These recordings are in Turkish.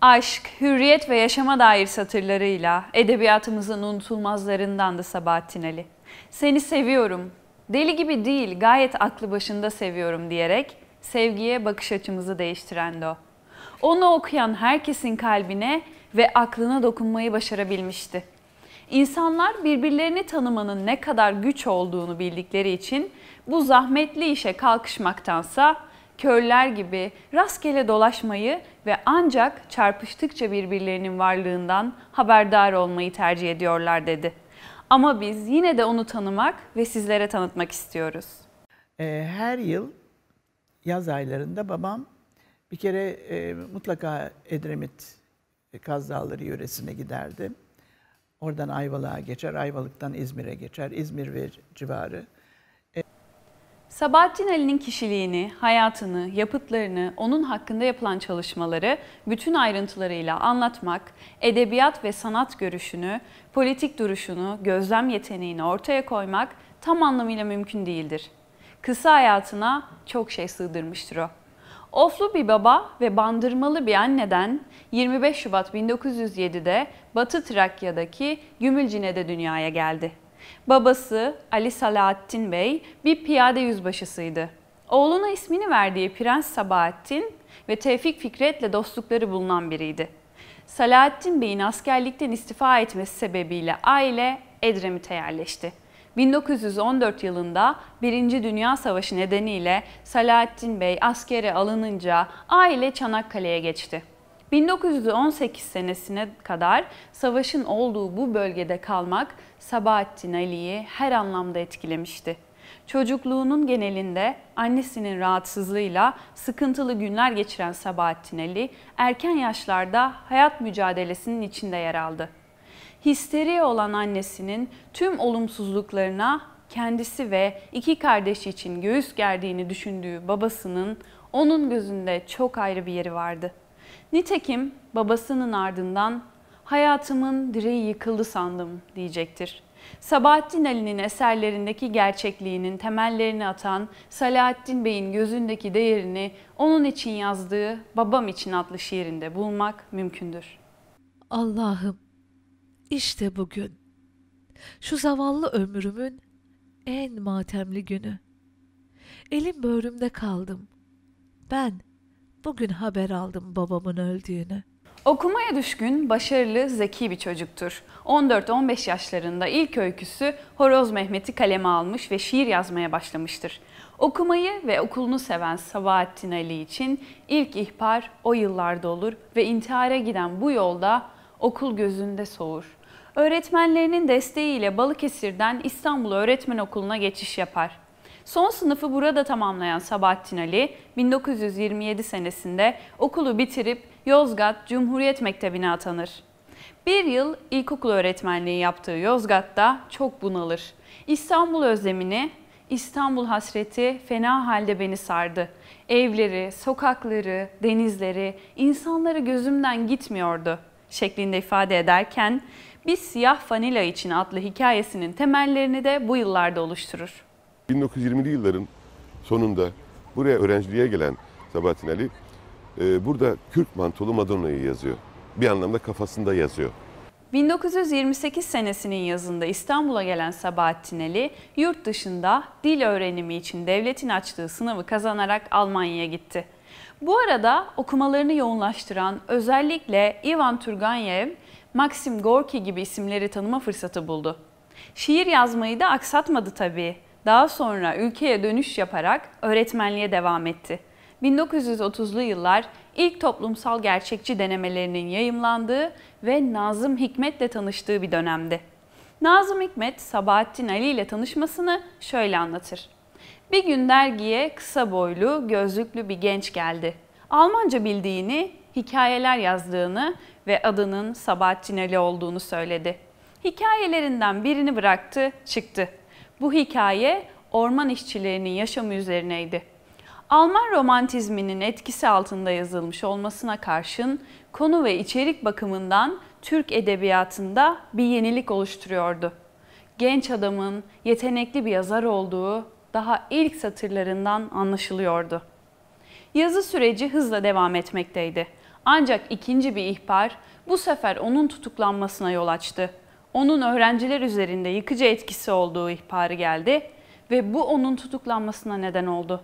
aşk, hürriyet ve yaşama dair satırlarıyla edebiyatımızın unutulmazlarındandı Sabahattin Ali. Seni seviyorum, deli gibi değil gayet aklı başında seviyorum diyerek sevgiye bakış açımızı değiştirendi o. Onu okuyan herkesin kalbine ve aklına dokunmayı başarabilmişti. İnsanlar birbirlerini tanımanın ne kadar güç olduğunu bildikleri için bu zahmetli işe kalkışmaktansa körler gibi rastgele dolaşmayı ve ancak çarpıştıkça birbirlerinin varlığından haberdar olmayı tercih ediyorlar dedi. Ama biz yine de onu tanımak ve sizlere tanıtmak istiyoruz. Ee, her yıl yaz aylarında babam bir kere e, mutlaka Edremit Kaz Dağları yöresine giderdi. Oradan Ayvalık'a geçer, Ayvalık'tan İzmir'e geçer, İzmir ve civarı. Sabahattin Ali'nin kişiliğini, hayatını, yapıtlarını, onun hakkında yapılan çalışmaları bütün ayrıntılarıyla anlatmak, edebiyat ve sanat görüşünü, politik duruşunu, gözlem yeteneğini ortaya koymak tam anlamıyla mümkün değildir. Kısa hayatına çok şey sığdırmıştır o. Oflu bir baba ve bandırmalı bir anneden 25 Şubat 1907'de Batı Trakya'daki Gümülcine'de dünyaya geldi. Babası Ali Salahattin Bey bir piyade yüzbaşısıydı. Oğluna ismini verdiği Prens Sabahattin ve Tevfik Fikret'le dostlukları bulunan biriydi. Salahattin Bey'in askerlikten istifa etmesi sebebiyle aile Edremit'e yerleşti. 1914 yılında Birinci Dünya Savaşı nedeniyle Salahattin Bey askere alınınca aile Çanakkale'ye geçti. 1918 senesine kadar savaşın olduğu bu bölgede kalmak Sabahattin Ali'yi her anlamda etkilemişti. Çocukluğunun genelinde annesinin rahatsızlığıyla sıkıntılı günler geçiren Sabahattin Ali erken yaşlarda hayat mücadelesinin içinde yer aldı. Histeri olan annesinin tüm olumsuzluklarına kendisi ve iki kardeşi için göğüs gerdiğini düşündüğü babasının onun gözünde çok ayrı bir yeri vardı.'' Nitekim babasının ardından hayatımın direği yıkıldı sandım diyecektir. Sabahattin Ali'nin eserlerindeki gerçekliğinin temellerini atan Salahattin Bey'in gözündeki değerini onun için yazdığı Babam için adlı şiirinde bulmak mümkündür. Allah'ım işte bugün şu zavallı ömrümün en matemli günü. Elim böğrümde kaldım. Ben Bugün haber aldım babamın öldüğünü. Okumaya düşkün, başarılı, zeki bir çocuktur. 14-15 yaşlarında ilk öyküsü Horoz Mehmet'i kaleme almış ve şiir yazmaya başlamıştır. Okumayı ve okulunu seven Sabahattin Ali için ilk ihbar o yıllarda olur ve intihara giden bu yolda okul gözünde soğur. Öğretmenlerinin desteğiyle Balıkesir'den İstanbul Öğretmen Okulu'na geçiş yapar. Son sınıfı burada tamamlayan Sabahattin Ali 1927 senesinde okulu bitirip Yozgat Cumhuriyet Mektebi'ne atanır. Bir yıl ilkokul öğretmenliği yaptığı Yozgat'ta çok bunalır. İstanbul özlemini, İstanbul hasreti fena halde beni sardı. Evleri, sokakları, denizleri, insanları gözümden gitmiyordu şeklinde ifade ederken Biz Siyah Vanilla için adlı hikayesinin temellerini de bu yıllarda oluşturur. 1920'li yılların sonunda buraya öğrenciliğe gelen Sabahattin Ali e, burada Kürk mantolu Madonna'yı yazıyor. Bir anlamda kafasında yazıyor. 1928 senesinin yazında İstanbul'a gelen Sabahattin Ali, yurt dışında dil öğrenimi için devletin açtığı sınavı kazanarak Almanya'ya gitti. Bu arada okumalarını yoğunlaştıran özellikle Ivan Turgenev, Maxim Gorki gibi isimleri tanıma fırsatı buldu. Şiir yazmayı da aksatmadı tabii. Daha sonra ülkeye dönüş yaparak öğretmenliğe devam etti. 1930'lu yıllar ilk toplumsal gerçekçi denemelerinin yayımlandığı ve Nazım Hikmet'le tanıştığı bir dönemdi. Nazım Hikmet Sabahattin Ali ile tanışmasını şöyle anlatır. Bir gün dergiye kısa boylu, gözlüklü bir genç geldi. Almanca bildiğini, hikayeler yazdığını ve adının Sabahattin Ali olduğunu söyledi. Hikayelerinden birini bıraktı, çıktı. Bu hikaye orman işçilerinin yaşamı üzerineydi. Alman romantizminin etkisi altında yazılmış olmasına karşın konu ve içerik bakımından Türk edebiyatında bir yenilik oluşturuyordu. Genç adamın yetenekli bir yazar olduğu daha ilk satırlarından anlaşılıyordu. Yazı süreci hızla devam etmekteydi. Ancak ikinci bir ihbar bu sefer onun tutuklanmasına yol açtı onun öğrenciler üzerinde yıkıcı etkisi olduğu ihbarı geldi ve bu onun tutuklanmasına neden oldu.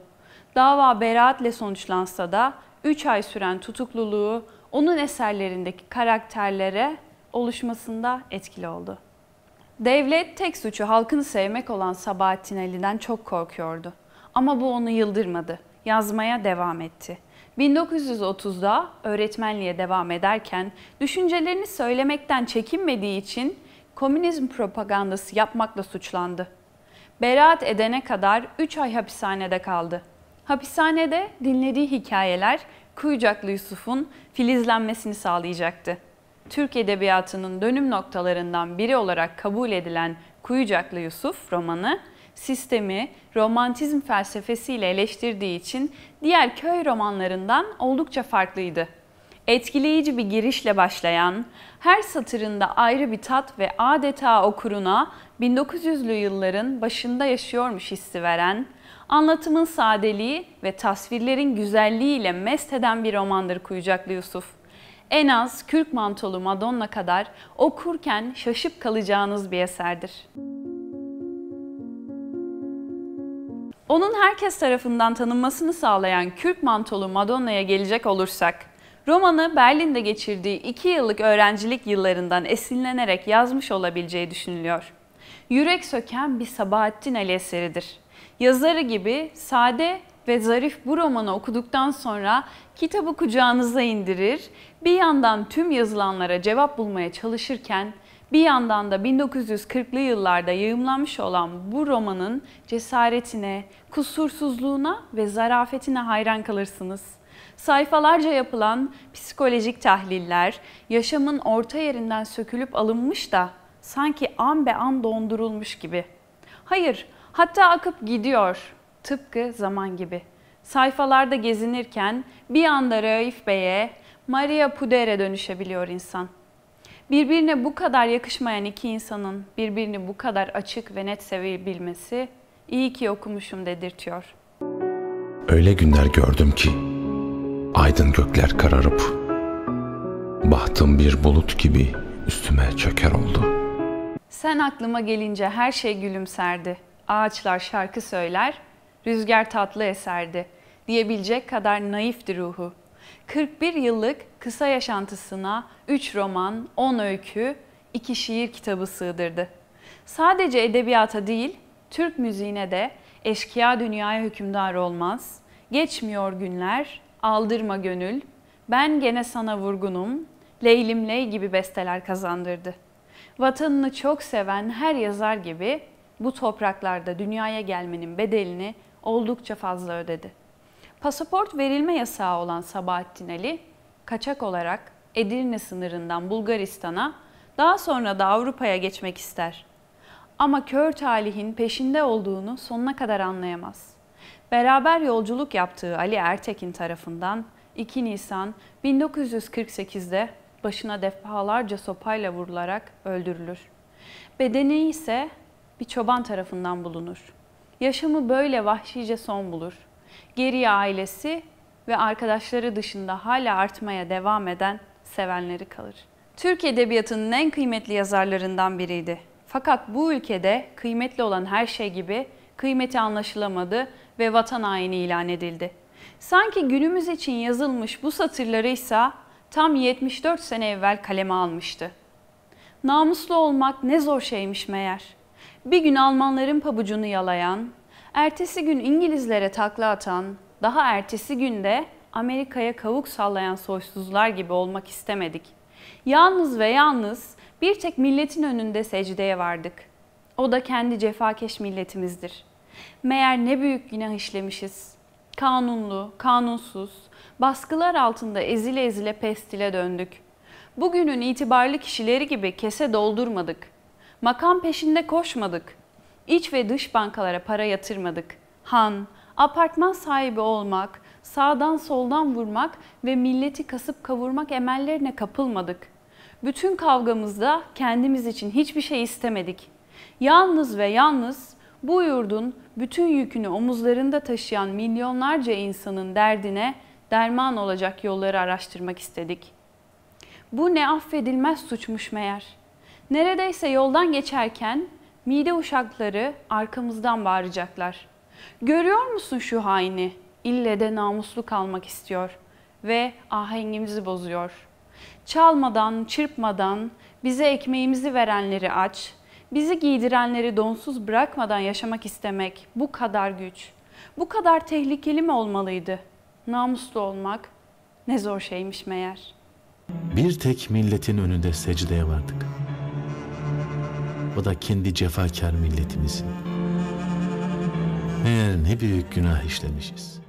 Dava beraatle sonuçlansa da 3 ay süren tutukluluğu onun eserlerindeki karakterlere oluşmasında etkili oldu. Devlet tek suçu halkını sevmek olan Sabahattin Ali'den çok korkuyordu. Ama bu onu yıldırmadı. Yazmaya devam etti. 1930'da öğretmenliğe devam ederken düşüncelerini söylemekten çekinmediği için komünizm propagandası yapmakla suçlandı. Beraat edene kadar 3 ay hapishanede kaldı. Hapishanede dinlediği hikayeler Kuyucaklı Yusuf'un filizlenmesini sağlayacaktı. Türk Edebiyatı'nın dönüm noktalarından biri olarak kabul edilen Kuyucaklı Yusuf romanı, sistemi romantizm felsefesiyle eleştirdiği için diğer köy romanlarından oldukça farklıydı etkileyici bir girişle başlayan, her satırında ayrı bir tat ve adeta okuruna 1900'lü yılların başında yaşıyormuş hissi veren, anlatımın sadeliği ve tasvirlerin güzelliğiyle mest eden bir romandır Kuyucaklı Yusuf. En az Kürk Mantolu Madonna kadar okurken şaşıp kalacağınız bir eserdir. Onun herkes tarafından tanınmasını sağlayan Kürk Mantolu Madonna'ya gelecek olursak, romanı Berlin'de geçirdiği 2 yıllık öğrencilik yıllarından esinlenerek yazmış olabileceği düşünülüyor. Yürek söken bir Sabahattin Ali eseridir. Yazarı gibi sade ve zarif bu romanı okuduktan sonra kitabı kucağınıza indirir, bir yandan tüm yazılanlara cevap bulmaya çalışırken bir yandan da 1940'lı yıllarda yayımlanmış olan bu romanın cesaretine, kusursuzluğuna ve zarafetine hayran kalırsınız sayfalarca yapılan psikolojik tahliller yaşamın orta yerinden sökülüp alınmış da sanki an be an dondurulmuş gibi. Hayır, hatta akıp gidiyor tıpkı zaman gibi. Sayfalarda gezinirken bir anda Raif Bey'e Maria Puder'e dönüşebiliyor insan. Birbirine bu kadar yakışmayan iki insanın birbirini bu kadar açık ve net sevebilmesi iyi ki okumuşum dedirtiyor. Öyle günler gördüm ki Aydın gökler kararıp Bahtım bir bulut gibi üstüme çöker oldu. Sen aklıma gelince her şey gülümserdi. Ağaçlar şarkı söyler, rüzgar tatlı eserdi. Diyebilecek kadar naifti ruhu. 41 yıllık kısa yaşantısına 3 roman, 10 öykü, 2 şiir kitabı sığdırdı. Sadece edebiyata değil, Türk müziğine de eşkıya dünyaya hükümdar olmaz, geçmiyor günler, Aldırma gönül, ben gene sana vurgunum, Leylim Ley gibi besteler kazandırdı. Vatanını çok seven her yazar gibi bu topraklarda dünyaya gelmenin bedelini oldukça fazla ödedi. Pasaport verilme yasağı olan Sabahattin Ali, kaçak olarak Edirne sınırından Bulgaristan'a, daha sonra da Avrupa'ya geçmek ister. Ama kör talihin peşinde olduğunu sonuna kadar anlayamaz beraber yolculuk yaptığı Ali Ertekin tarafından 2 Nisan 1948'de başına defalarca sopayla vurularak öldürülür. Bedeni ise bir çoban tarafından bulunur. Yaşamı böyle vahşice son bulur. Geriye ailesi ve arkadaşları dışında hala artmaya devam eden sevenleri kalır. Türk edebiyatının en kıymetli yazarlarından biriydi. Fakat bu ülkede kıymetli olan her şey gibi kıymeti anlaşılamadı ve vatan haini ilan edildi. Sanki günümüz için yazılmış bu satırları ise tam 74 sene evvel kaleme almıştı. Namuslu olmak ne zor şeymiş meğer. Bir gün Almanların pabucunu yalayan, ertesi gün İngilizlere takla atan, daha ertesi günde Amerika'ya kavuk sallayan soysuzlar gibi olmak istemedik. Yalnız ve yalnız bir tek milletin önünde secdeye vardık.'' O da kendi cefakeş milletimizdir. Meğer ne büyük günah işlemişiz. Kanunlu, kanunsuz, baskılar altında ezile ezile pestile döndük. Bugünün itibarlı kişileri gibi kese doldurmadık. Makam peşinde koşmadık. İç ve dış bankalara para yatırmadık. Han, apartman sahibi olmak, sağdan soldan vurmak ve milleti kasıp kavurmak emellerine kapılmadık. Bütün kavgamızda kendimiz için hiçbir şey istemedik. Yalnız ve yalnız bu yurdun bütün yükünü omuzlarında taşıyan milyonlarca insanın derdine derman olacak yolları araştırmak istedik. Bu ne affedilmez suçmuş meğer. Neredeyse yoldan geçerken mide uşakları arkamızdan bağıracaklar. Görüyor musun şu haini? İlle de namuslu kalmak istiyor ve ahengimizi bozuyor. Çalmadan, çırpmadan bize ekmeğimizi verenleri aç, Bizi giydirenleri donsuz bırakmadan yaşamak istemek bu kadar güç, bu kadar tehlikeli mi olmalıydı? Namuslu olmak ne zor şeymiş meğer. Bir tek milletin önünde secdeye vardık. O da kendi cefakar milletimizin. Meğer ne büyük günah işlemişiz.